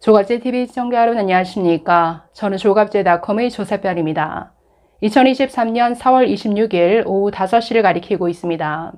조갑제 TV 시청자 여러분 안녕하십니까? 저는 조갑제닷컴의 조세별입니다. 2023년 4월 26일 오후 5시를 가리키고 있습니다.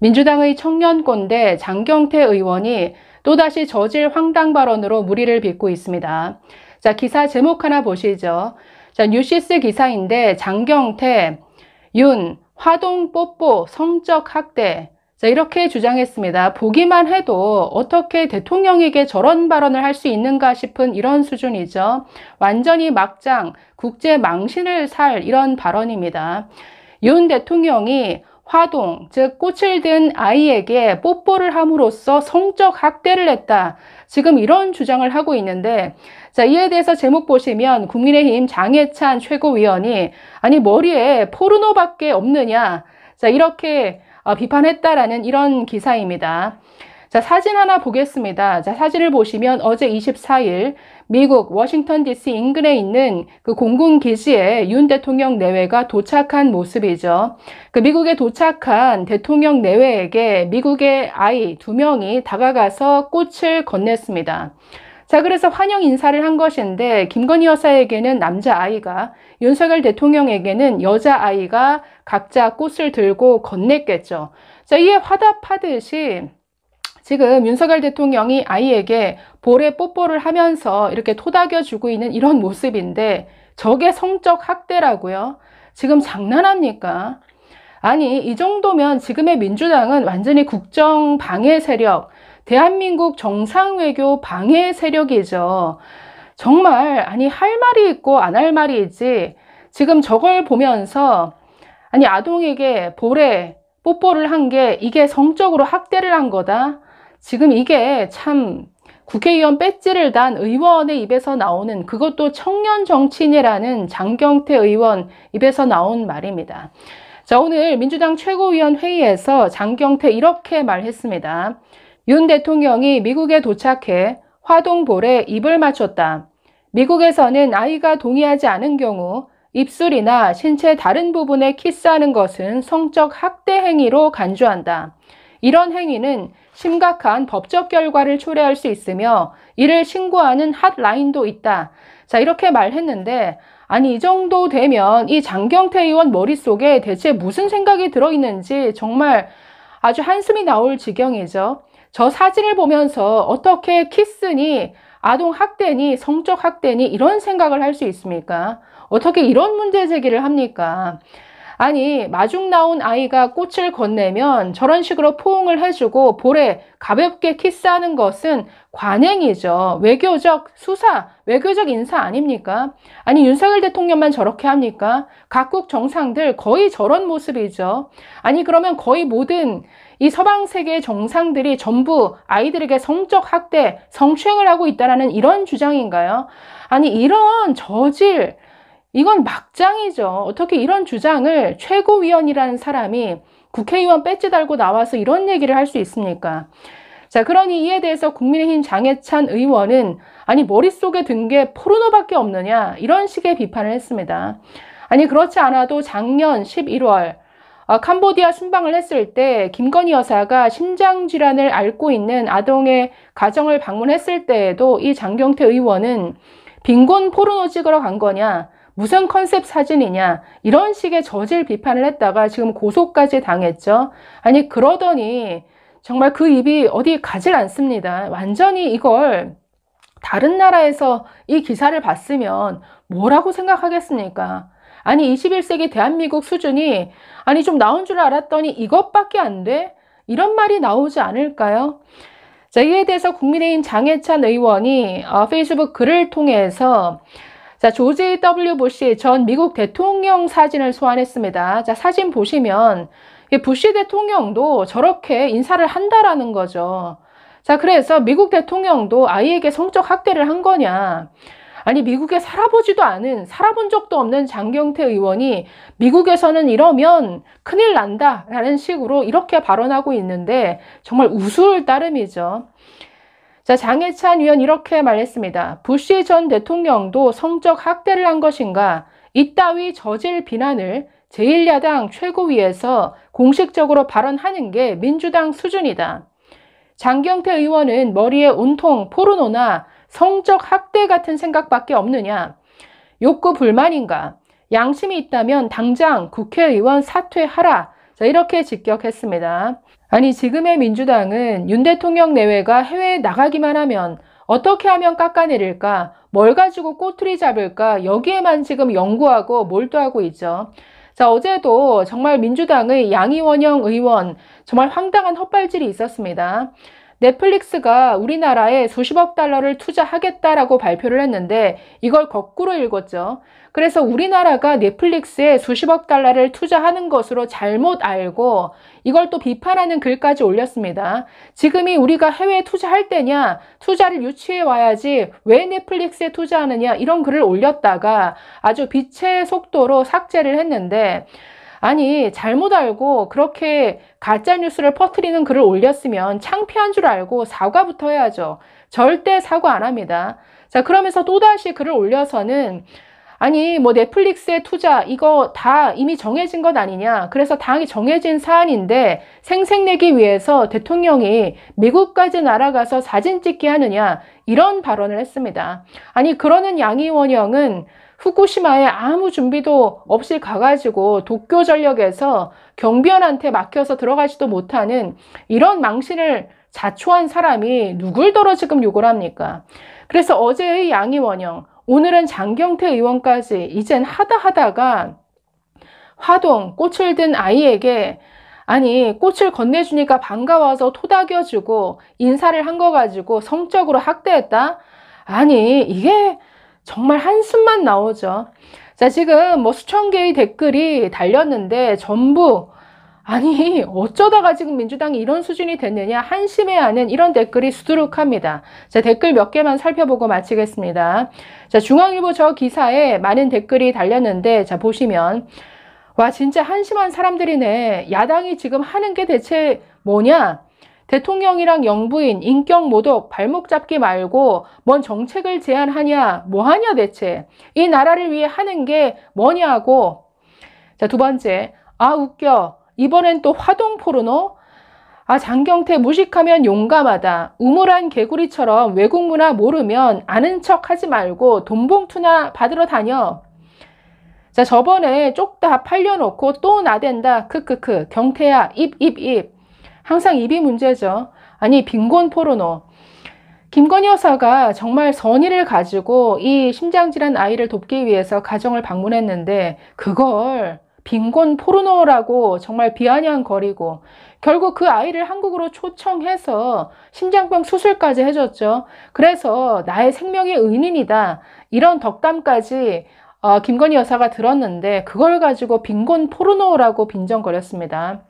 민주당의 청년권대 장경태 의원이 또다시 저질 황당 발언으로 무리를 빚고 있습니다. 자, 기사 제목 하나 보시죠. 자, 뉴시스 기사인데 장경태, 윤, 화동 뽀뽀 성적 학대 자, 이렇게 주장했습니다. 보기만 해도 어떻게 대통령에게 저런 발언을 할 수 있는가 싶은 이런 수준이죠. 완전히 막장, 국제 망신을 살 이런 발언입니다. 윤 대통령이 화동, 즉 꽃을 든 아이에게 뽀뽀를 함으로써 성적 학대를 했다. 지금 이런 주장을 하고 있는데 자 이에 대해서 제목 보시면 국민의힘 장해찬 최고위원이 아니 머리에 포르노밖에 없느냐 자 이렇게 어, 비판했다라는 이런 기사입니다. 자, 사진 하나 보겠습니다. 자, 사진을 보시면 어제 24일 미국 워싱턴 DC 인근에 있는 그 공군 기지에 윤 대통령 내외가 도착한 모습이죠. 그 미국에 도착한 대통령 내외에게 미국의 아이 두 명이 다가가서 꽃을 건넸습니다. 자, 그래서 환영 인사를 한 것인데, 김건희 여사에게는 남자아이가, 윤석열 대통령에게는 여자아이가 각자 꽃을 들고 건넸겠죠. 자, 이에 화답하듯이, 지금 윤석열 대통령이 아이에게 볼에 뽀뽀를 하면서 이렇게 토닥여 주고 있는 이런 모습인데, 저게 성적 학대라고요? 지금 장난합니까? 아니, 이 정도면 지금의 민주당은 완전히 국정 방해 세력, 대한민국 정상외교 방해 세력이죠. 정말 아니 할 말이 있고 안 할 말이 있지 지금 저걸 보면서 아니 아동에게 볼에 뽀뽀를 한 게 이게 성적으로 학대를 한 거다 지금 이게 참 국회의원 배지를 단 의원의 입에서 나오는 그것도 청년 정치인이라는 장경태 의원 입에서 나온 말입니다. 자 오늘 민주당 최고위원 회의에서 장경태 이렇게 말했습니다. 윤 대통령이 미국에 도착해 화동볼에 입을 맞췄다. 미국에서는 아이가 동의하지 않은 경우 입술이나 신체 다른 부분에 키스하는 것은 성적 학대 행위로 간주한다. 이런 행위는 심각한 법적 결과를 초래할 수 있으며 이를 신고하는 핫라인도 있다. 자, 이렇게 말했는데 아니 이 정도 되면 이 장경태 의원 머릿속에 대체 무슨 생각이 들어있는지 정말 아주 한숨이 나올 지경이죠. 저 사진을 보면서 어떻게 키스니 아동 학대니 성적 학대니 이런 생각을 할 수 있습니까? 어떻게 이런 문제 제기를 합니까? 아니 마중 나온 아이가 꽃을 건네면 저런 식으로 포옹을 해주고 볼에 가볍게 키스하는 것은 관행이죠. 외교적 수사, 외교적 인사 아닙니까? 아니 윤석열 대통령만 저렇게 합니까? 각국 정상들 거의 저런 모습이죠. 아니 그러면 거의 모든 이 서방 세계의 정상들이 전부 아이들에게 성적 학대, 성추행을 하고 있다라는 이런 주장인가요? 아니 이런 저질 이건 막장이죠. 어떻게 이런 주장을 최고위원이라는 사람이 국회의원 배지 달고 나와서 이런 얘기를 할 수 있습니까? 자, 그러니 이에 대해서 국민의힘 장해찬 의원은 아니 머릿속에 든 게 포르노밖에 없느냐 이런 식의 비판을 했습니다. 아니 그렇지 않아도 작년 11월 아, 캄보디아 순방을 했을 때 김건희 여사가 심장 질환을 앓고 있는 아동의 가정을 방문했을 때에도 이 장경태 의원은 빈곤 포르노 찍으러 간 거냐 무슨 컨셉 사진이냐 이런 식의 저질 비판을 했다가 지금 고소까지 당했죠. 아니 그러더니 정말 그 입이 어디 가질 않습니다. 완전히 이걸 다른 나라에서 이 기사를 봤으면 뭐라고 생각하겠습니까? 아니 21세기 대한민국 수준이 아니 좀 나온 줄 알았더니 이것밖에 안 돼? 이런 말이 나오지 않을까요? 자, 이에 대해서 국민의힘 장혜찬 의원이 어, 페이스북 글을 통해서 자, 조지 W. 부시 전 미국 대통령 사진을 소환했습니다. 자, 사진 보시면 부시 대통령도 저렇게 인사를 한다라는 거죠. 자, 그래서 미국 대통령도 아이에게 성적 학대를 한 거냐. 아니 미국에 살아보지도 않은 살아본 적도 없는 장경태 의원이 미국에서는 이러면 큰일 난다 라는 식으로 이렇게 발언하고 있는데 정말 우스울 따름이죠. 자, 장해찬 위원 이렇게 말했습니다. 부시 전 대통령도 성적 학대를 한 것인가? 이따위 저질 비난을 제1야당 최고위에서 공식적으로 발언하는 게 민주당 수준이다. 장경태 의원은 머리에 온통 포르노나 성적 학대 같은 생각밖에 없느냐? 욕구 불만인가? 양심이 있다면 당장 국회의원 사퇴하라. 자, 이렇게 직격했습니다. 아니 지금의 민주당은 윤 대통령 내외가 해외에 나가기만 하면 어떻게 하면 깎아내릴까 뭘 가지고 꼬투리 잡을까 여기에만 지금 연구하고 몰두하고 있죠. 자 어제도 정말 민주당의 양이원영 의원 정말 황당한 헛발질이 있었습니다. 넷플릭스가 우리나라에 수십억 달러를 투자하겠다라고 발표를 했는데 이걸 거꾸로 읽었죠. 그래서 우리나라가 넷플릭스에 수십억 달러를 투자하는 것으로 잘못 알고 이걸 또 비판하는 글까지 올렸습니다. 지금이 우리가 해외에 투자할 때냐, 투자를 유치해 와야지 왜 넷플릭스에 투자하느냐 이런 글을 올렸다가 아주 빛의 속도로 삭제를 했는데 아니 잘못 알고 그렇게 가짜뉴스를 퍼뜨리는 글을 올렸으면 창피한 줄 알고 사과부터 해야죠. 절대 사과 안 합니다. 자 그러면서 또다시 글을 올려서는 아니 뭐 넷플릭스의 투자 이거 다 이미 정해진 것 아니냐 그래서 당이 정해진 사안인데 생색내기 위해서 대통령이 미국까지 날아가서 사진 찍게 하느냐 이런 발언을 했습니다 아니 그러는 양의원형은 후쿠시마에 아무 준비도 없이 가가지고 도쿄 전력에서 경비원한테 막혀서 들어가지도 못하는 이런 망신을 자초한 사람이 누굴더러 지금 욕을 합니까? 그래서 어제의 양이원영, 오늘은 장경태 의원까지 이젠 하다 하다가 화동 꽃을 든 아이에게 아니 꽃을 건네주니까 반가워서 토닥여주고 인사를 한 거 가지고 성적으로 학대했다? 아니 이게 정말 한숨만 나오죠. 자, 지금 뭐 수천 개의 댓글이 달렸는데 전부 아니 어쩌다가 지금 민주당이 이런 수준이 됐느냐 한심해하는 이런 댓글이 수두룩합니다. 자 댓글 몇 개만 살펴보고 마치겠습니다. 자 중앙일보 저 기사에 많은 댓글이 달렸는데 자 보시면 와 진짜 한심한 사람들이네 야당이 지금 하는 게 대체 뭐냐 대통령이랑 영부인, 인격 모독, 발목 잡기 말고 뭔 정책을 제안하냐, 뭐하냐 대체. 이 나라를 위해 하는 게 뭐냐고. 자, 두 번째. 아, 웃겨. 이번엔 또 화동 포르노? 아, 장경태 무식하면 용감하다. 우물안 개구리처럼 외국 문화 모르면 아는 척 하지 말고 돈봉투나 받으러 다녀. 자, 저번에 쪽다 팔려놓고 또 나댄다. 크크크. 경태야, 입, 입, 입. 항상 입이 문제죠. 아니 빈곤 포르노. 김건희 여사가 정말 선의를 가지고 이 심장질환 아이를 돕기 위해서 가정을 방문했는데 그걸 빈곤 포르노라고 정말 비아냥거리고 결국 그 아이를 한국으로 초청해서 심장병 수술까지 해줬죠. 그래서 나의 생명의 은인이다. 이런 덕담까지 어, 김건희 여사가 들었는데 그걸 가지고 빈곤 포르노라고 빈정거렸습니다.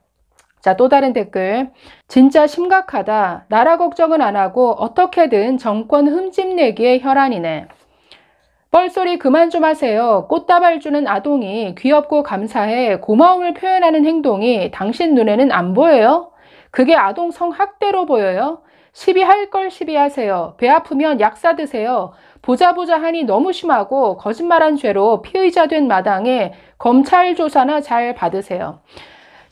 자, 또 다른 댓글. 진짜 심각하다. 나라 걱정은 안 하고 어떻게든 정권 흠집내기에 혈안이네. 뻘소리 그만 좀 하세요. 꽃다발 주는 아동이 귀엽고 감사해 고마움을 표현하는 행동이 당신 눈에는 안 보여요? 그게 아동 성학대로 보여요? 시비할 걸 시비하세요. 배 아프면 약사 드세요. 보자 보자 하니 너무 심하고 거짓말한 죄로 피의자 된 마당에 검찰 조사나 잘 받으세요.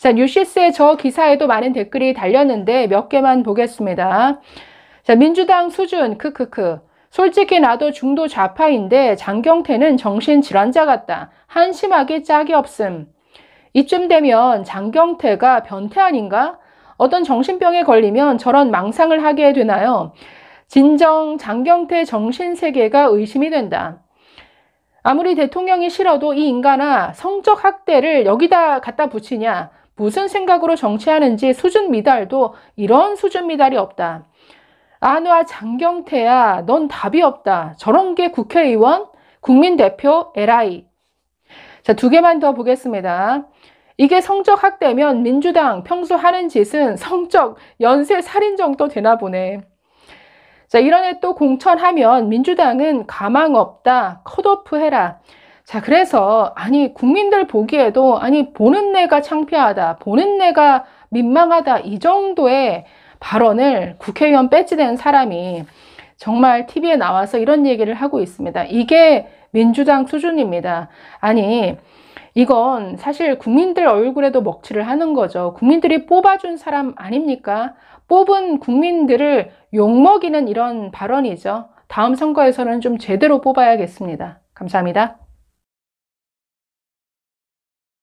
자, 뉴시스의 저 기사에도 많은 댓글이 달렸는데 몇 개만 보겠습니다. 자, 민주당 수준, 크크크. 솔직히 나도 중도 좌파인데 장경태는 정신질환자 같다. 한심하게 짝이 없음. 이쯤 되면 장경태가 변태 아닌가? 어떤 정신병에 걸리면 저런 망상을 하게 되나요? 진정 장경태 정신세계가 의심이 된다. 아무리 대통령이 싫어도 이 인간아 성적 학대를 여기다 갖다 붙이냐? 무슨 생각으로 정치하는지 수준 미달도 이런 수준 미달이 없다. 안와 장경태야 넌 답이 없다. 저런 게 국회의원, 국민대표, LI. 자, 두 개만 더 보겠습니다. 이게 성적 학대면 민주당 평소 하는 짓은 성적 연쇄 살인 정도 되나 보네. 자, 이런 애 또 공천하면 민주당은 가망 없다. 컷오프 해라. 자, 그래서, 아니, 국민들 보기에도, 아니, 보는 내가 창피하다, 보는 내가 민망하다, 이 정도의 발언을 국회의원 배지된 사람이 정말 TV에 나와서 이런 얘기를 하고 있습니다. 이게 민주당 수준입니다. 아니, 이건 사실 국민들 얼굴에도 먹칠을 하는 거죠. 국민들이 뽑아준 사람 아닙니까? 뽑은 국민들을 욕먹이는 이런 발언이죠. 다음 선거에서는 좀 제대로 뽑아야겠습니다. 감사합니다.